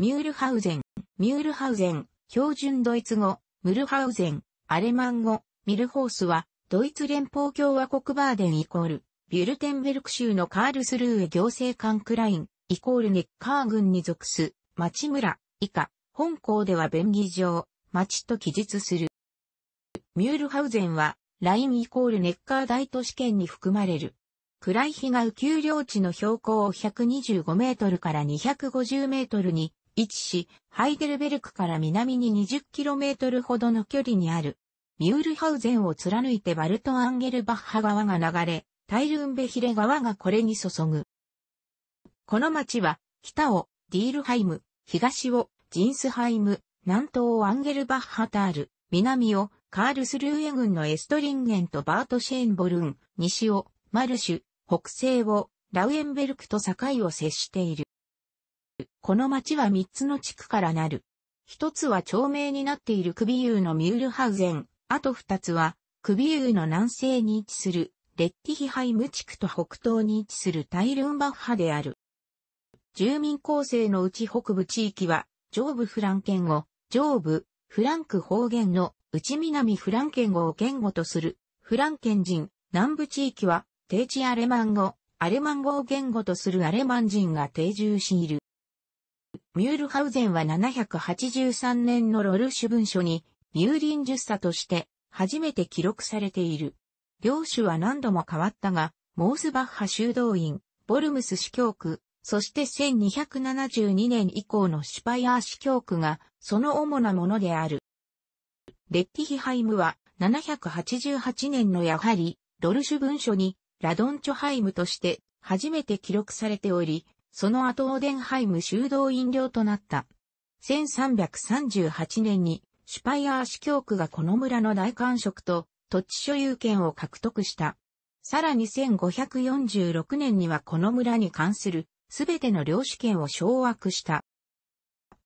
ミュールハウゼン、ミュールハウゼン、標準ドイツ語、ムルハウゼン、アレマン語、ミルホースは、ドイツ連邦共和国バーデンイコール、ビュルテンベルク州のカールスルーへ行政官クライン、イコールネッカー郡に属す、町村、以下、本校では便宜上、町と記述する。ミュールハウゼンは、ラインイコールネッカー大都市圏に含まれる。暗い日が丘領地の標高を125メートルから250メートルに位置し、ハイデルベルクから南に 20km ほどの距離にある、ミュールハウゼンを貫いてバルトアンゲルバッハ川が流れ、タイルンベヒレ川がこれに注ぐ。この町は、北をディールハイム、東をジンスハイム、南東をアンゲルバッハタール、南をカールスルーエ軍のエストリンゲンとバートシェーンボルン、西をマルシュ、北西をラウエンベルクと境を接している。この町は3つの地区からなる。一つは町名になっているクビユーのミュールハウゼン、あと二つは、クビユーの南西に位置する、レッティヒハイム地区と北東に位置するタイルンバッハである。住民構成のうち北部地域は、上部フランケン語、上部、フランク方言の内南フランケン語を言語とする、フランケン人、南部地域は、定地アレマン語、アレマン語を言語とするアレマン人が定住している。ミュールハウゼンは783年のロルシュ文書に、ューリン十差として初めて記録されている。領主は何度も変わったが、モースバッハ修道院、ボルムス司教区、そして1272年以降のシュパイアー司教区が、その主なものである。レッティヒハイムは、788年のやはり、ロルシュ文書に、ラドンチョハイムとして、初めて記録されており、その後オーデンハイム修道院領となった。1338年にシュパイアー司教区がこの村の大官職と土地所有権を獲得した。さらに1546年にはこの村に関するすべての領主権を掌握した。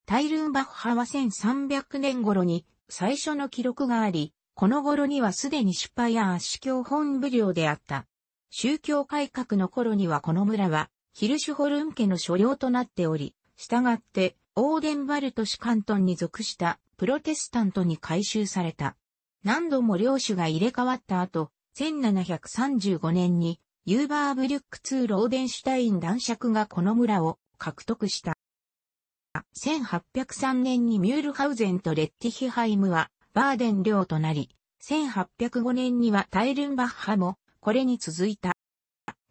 タイルンバッハは1300年頃に最初の記録があり、この頃にはすでにシュパイアー司教本部領であった。宗教改革の頃にはこの村はヒルシュホルン家の所領となっており、従って、オーデンバルト市関東に属したプロテスタントに改修された。何度も領主が入れ替わった後、1735年にユーバーブリュック2ローデンシュタイン男爵がこの村を獲得した。1803年にミュールハウゼンとレッティヒハイムはバーデン領となり、1805年にはタイルンバッハもこれに続いた。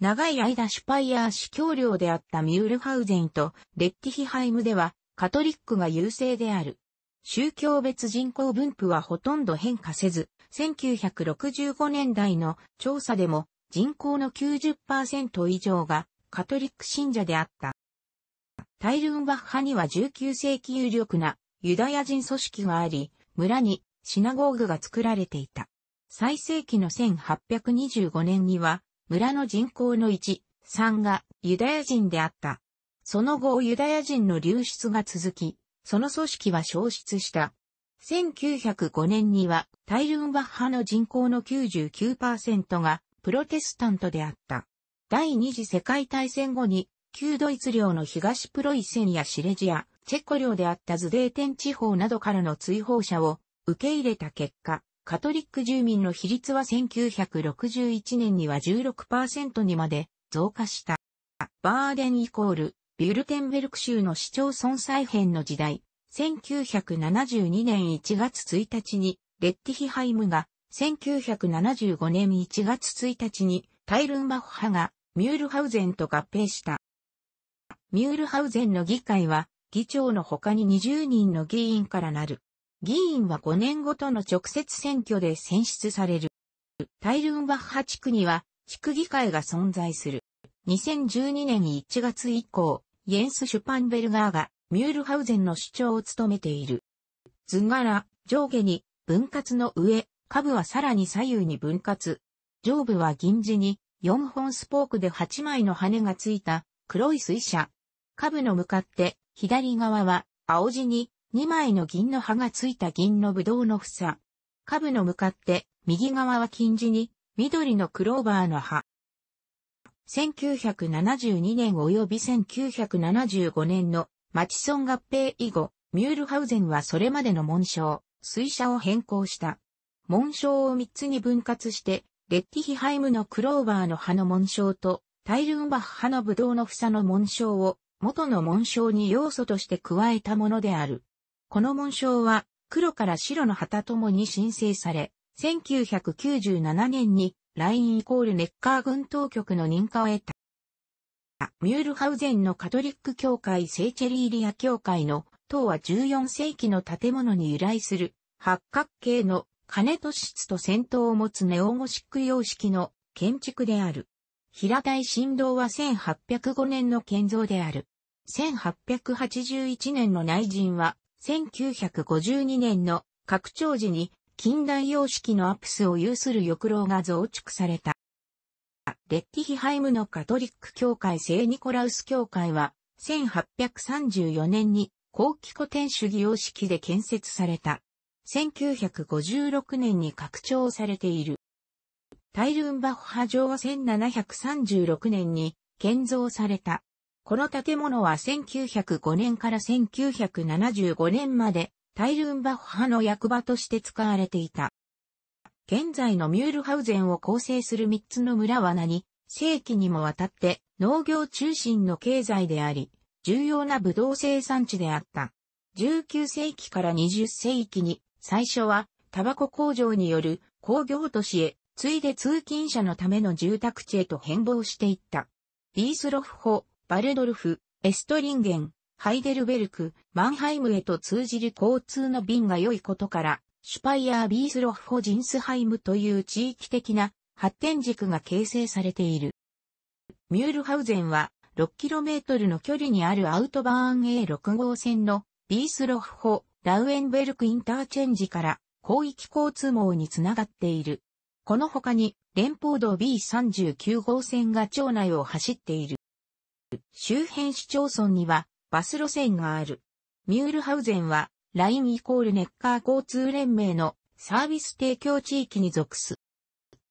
長い間シュパイヤー司教領であったミュールハウゼンとレッティヒハイムではカトリックが優勢である。宗教別人口分布はほとんど変化せず、1965年代の調査でも人口の90%以上がカトリック信者であった。タイルンバッハには19世紀有力なユダヤ人組織があり、村にシナゴーグが作られていた。最盛期の1825年には村の人口の1、3がユダヤ人であった。その後ユダヤ人の流出が続き、その組織は消失した。1905年にはタイルンバッハの人口の99%がプロテスタントであった。第二次世界大戦後に旧ドイツ領の東プロイセンやシレジア、チェコ領であったズデーテン地方などからの追放者を受け入れた結果、カトリック住民の比率は1961年には16%にまで増加した。バーデンイコール、ビュルテンベルク州の市町村再編の時代、1972年1月1日に、レッティヒハイムが、1975年1月1日に、タイルンバッハが、ミュールハウゼンと合併した。ミュールハウゼンの議会は、議長の他に20人の議員からなる。議員は5年ごとの直接選挙で選出される。タイルンバッハ地区には地区議会が存在する。2012年1月以降、イエンス・シュパンベルガーがミュールハウゼンの首長を務めている。図柄、上下に分割の上、下部はさらに左右に分割。上部は銀字に4本スポークで8枚の羽がついた黒い水車。下部の向かって左側は青地に2枚の銀の葉がついた銀のぶどうの房。株の向かって右側は金地に緑のクローバーの葉。1972年及び1975年のマチソン合併以後、ミュールハウゼンはそれまでの紋章、水車を変更した。紋章を3つに分割して、レッティヒハイムのクローバーの葉の紋章と、タイルンバッハのブドウの房の紋章を元の紋章に要素として加えたものである。この紋章は黒から白の旗ともに申請され、1997年にラインイコールネッカー軍当局の認可を得た。ミュールハウゼンのカトリック教会セーチェリーリア教会の塔は14世紀の建物に由来する八角形の金都室と戦闘を持つネオゴシック様式の建築である。平台振動は1805年の建造である。1881年の内陣は1952年の拡張時に近代様式のアプスを有する浴廊が増築された。レッティヒハイムのカトリック教会聖ニコラウス教会は1834年に後期古典主義様式で建設された。1956年に拡張されている。タイルンバッハ城は1736年に建造された。この建物は1905年から1975年までタイルンバッハの役場として使われていた。現在のミュールハウゼンを構成する3つの村は何、世紀にもわたって農業中心の経済であり、重要な武道生産地であった。19世紀から20世紀に、最初はタバコ工場による工業都市へ、ついで通勤者のための住宅地へと変貌していった。ビースロフホ、バルドルフ、エストリンゲン、ハイデルベルク、マンハイムへと通じる交通の便が良いことから、シュパイアー・ビースロッホ・ジンスハイムという地域的な発展軸が形成されている。ミュールハウゼンは 6km の距離にあるアウトバーン A6 号線のビースロッホ・ラウエンベルクインターチェンジから広域交通網につながっている。この他に連邦道 B39 号線が町内を走っている。周辺市町村にはバス路線がある。ミュールハウゼンは、ラインイコールネッカー交通連盟のサービス提供地域に属す。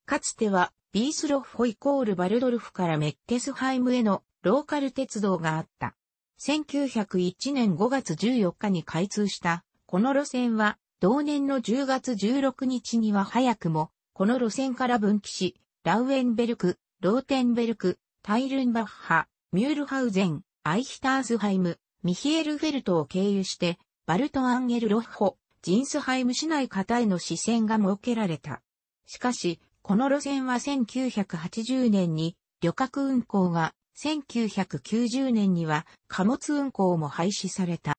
かつては、ビースロッホイコールバルドルフからメッケスハイムへのローカル鉄道があった。1901年5月14日に開通した、この路線は、同年の10月16日には早くも、この路線から分岐し、ラウエンベルク、ローテンベルク、タイルンバッハ、ミュールハウゼン、アイヒターズハイム、ミヒエルフェルトを経由して、バルトアンゲルロッホ、ジンスハイム市内方への支線が設けられた。しかし、この路線は1980年に旅客運行が、1990年には貨物運行も廃止された。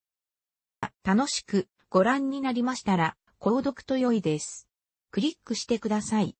楽しくご覧になりましたら、購読と良いです。クリックしてください。